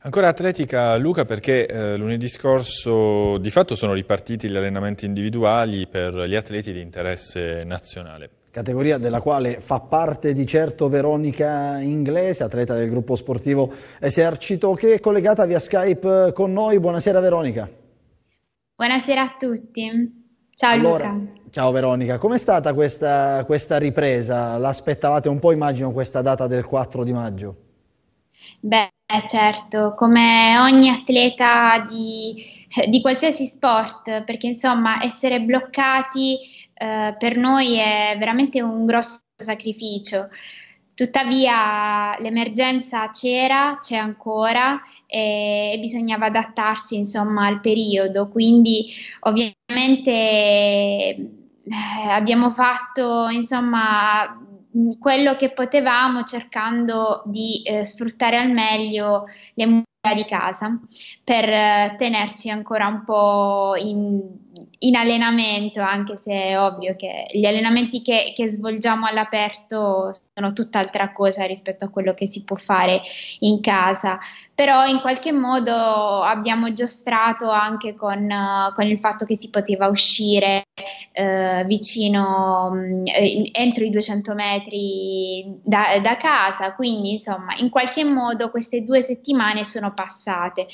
Ancora atletica Luca perché eh, lunedì scorso di fatto sono ripartiti gli allenamenti individuali per gli atleti di interesse nazionale categoria della quale fa parte di certo Veronica Inglese, atleta del gruppo sportivo Esercito, che è collegata via Skype con noi. Buonasera Veronica. Buonasera a tutti. Ciao allora, Luca. Ciao Veronica, com'è stata questa, questa ripresa? L'aspettavate un po', immagino, questa data del 4 di maggio? Beh, eh certo, come ogni atleta di, di qualsiasi sport, perché insomma essere bloccati eh, per noi è veramente un grosso sacrificio. Tuttavia l'emergenza c'era, c'è ancora e bisognava adattarsi insomma al periodo, quindi ovviamente eh, abbiamo fatto insomma Mm, quello che potevamo cercando di eh, sfruttare al meglio le mura di casa per eh, tenerci ancora un po' in, in, allenamento, anche se è ovvio che gli allenamenti che, che svolgiamo all'aperto sono tutt'altra cosa rispetto a quello che si può fare in casa, però in qualche modo abbiamo giostrato anche con, eh, con il fatto che si poteva uscire eh, vicino, mm, eh, entro i 200 metri da, da casa, quindi insomma in qualche modo queste due settimane sono passate.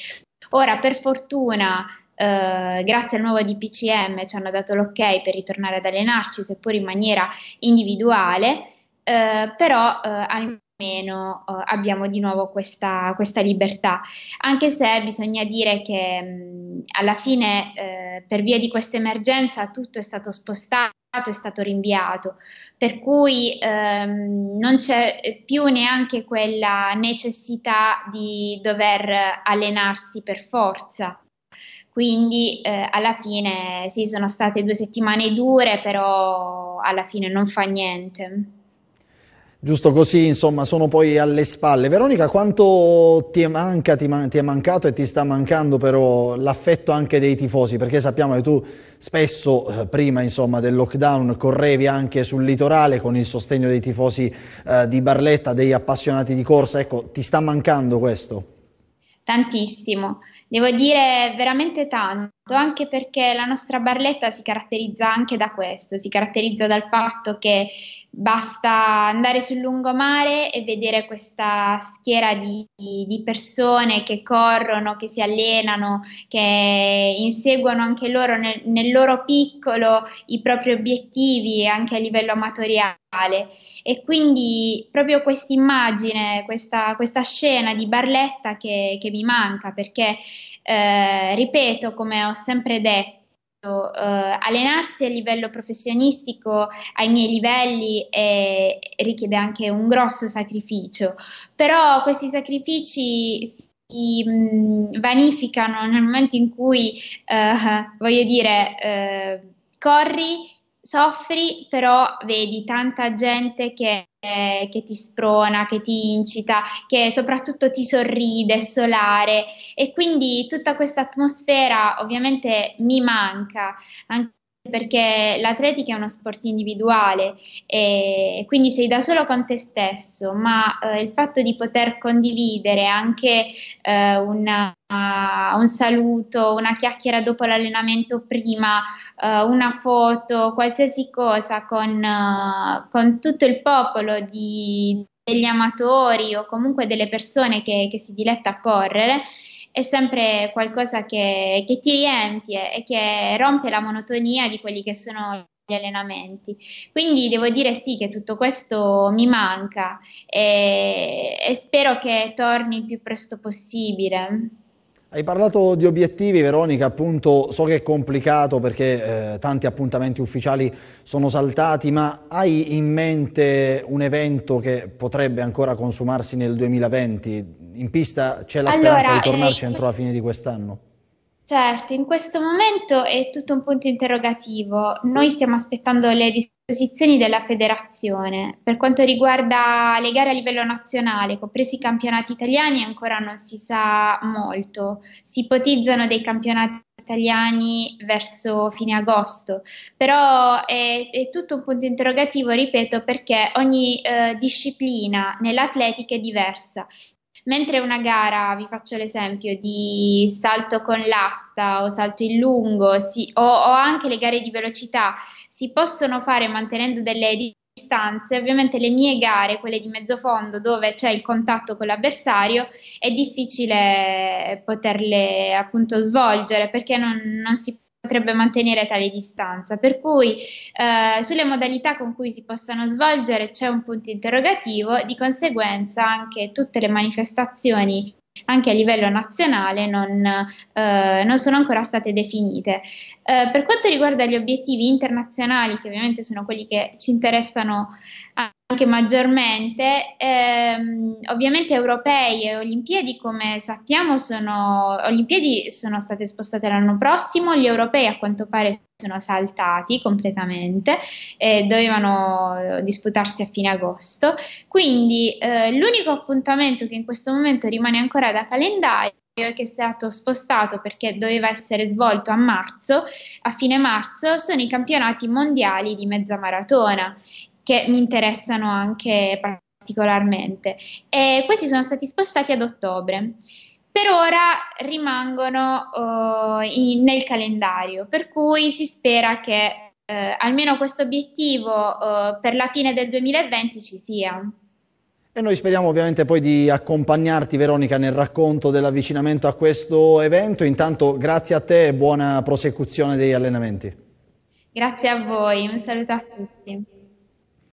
Ora, per fortuna, eh, grazie al nuovo DPCM ci hanno dato l'ok per ritornare ad allenarci, seppur in maniera individuale, eh, però eh, al meno eh, abbiamo di nuovo questa, questa, libertà, anche se bisogna dire che mh, mm, alla fine eh, per via di questa emergenza tutto è stato spostato è stato rinviato, per cui ehm, non c'è eh, più neanche quella necessità di dover allenarsi per forza. Quindi eh, alla fine sì, sono state due settimane dure, però alla fine non fa niente. Giusto così, insomma, sono poi alle spalle. Veronica, quanto ti è, manca, ti, man ti è mancato e ti sta mancando però l'affetto anche dei tifosi? Perché sappiamo che tu spesso, eh, prima insomma, del lockdown, correvi anche sul litorale con il sostegno dei tifosi eh, di Barletta, degli appassionati di corsa. Ecco, ti sta mancando questo? tantissimo, devo dire veramente tanto, anche perché la nostra barletta si caratterizza anche da questo, si caratterizza dal fatto che Basta andare sul lungomare e vedere questa schiera di, di, persone che corrono, che si allenano, che inseguono anche loro nel, nel loro piccolo i propri obiettivi anche a livello amatoriale. E quindi proprio questa immagine, questa, questa scena di Barletta che, che mi manca perché, eh, ripeto, come ho sempre detto, eh, allenarsi a livello professionistico ai miei livelli eh, richiede anche un grosso sacrificio, però questi sacrifici si mh, mm, vanificano nel momento in cui, eh, voglio dire, eh, corri, soffri, però vedi tanta gente che eh, che ti sprona, che ti incita, che soprattutto ti sorride, solare e quindi tutta questa atmosfera ovviamente mi manca anche perché l'atletica è uno sport individuale e quindi sei da solo con te stesso, ma eh, il fatto di poter condividere anche eh, una, un saluto, una chiacchiera dopo l'allenamento prima, eh, una foto, qualsiasi cosa con, eh, con tutto il popolo di, degli amatori o comunque delle persone che, che si diletta a correre è sempre qualcosa che, che ti riempie e che rompe la monotonia di quelli che sono gli allenamenti. Quindi devo dire sì che tutto questo mi manca e, e spero che torni il più presto possibile. Hai parlato di obiettivi, Veronica, appunto so che è complicato perché eh, tanti appuntamenti ufficiali sono saltati, ma hai in mente un evento che potrebbe ancora consumarsi nel 2020? in pista c'è la allora, speranza di tornarci entro la fine di quest'anno? Certo, in questo momento è tutto un punto interrogativo. Noi stiamo aspettando le disposizioni della federazione. Per quanto riguarda le gare a livello nazionale, compresi i campionati italiani, ancora non si sa molto. Si ipotizzano dei campionati italiani verso fine agosto, però è, è, tutto un punto interrogativo, ripeto, perché ogni eh, disciplina nell'atletica è diversa Mentre una gara, vi faccio l'esempio, di salto con l'asta o salto in lungo si, o, o anche le gare di velocità si possono fare mantenendo delle distanze, ovviamente le mie gare, quelle di mezzo fondo dove c'è il contatto con l'avversario, è difficile poterle appunto svolgere perché non, non si potrebbe mantenere tale distanza. Per cui eh, sulle modalità con cui si possano svolgere c'è un punto interrogativo, di conseguenza anche tutte le manifestazioni anche a livello nazionale non, eh, non sono ancora state definite. Eh, per quanto riguarda gli obiettivi internazionali, che ovviamente sono quelli che ci interessano anche maggiormente, ehm, ovviamente europei e olimpiadi come sappiamo sono, olimpiadi sono state spostate l'anno prossimo, gli europei a quanto pare sono saltati completamente e dovevano eh, disputarsi a fine agosto, quindi eh, l'unico appuntamento che in questo momento rimane ancora da calendario che è stato spostato perché doveva essere svolto a marzo, a fine marzo, sono i campionati mondiali di mezza maratona che mi interessano anche particolarmente. E questi sono stati spostati ad ottobre. Per ora rimangono uh, in, nel calendario, per cui si spera che eh, almeno questo obiettivo eh, per la fine del 2020 ci sia. E noi speriamo ovviamente poi di accompagnarti Veronica nel racconto dell'avvicinamento a questo evento. Intanto grazie a te e buona prosecuzione degli allenamenti. Grazie a voi, un saluto a tutti.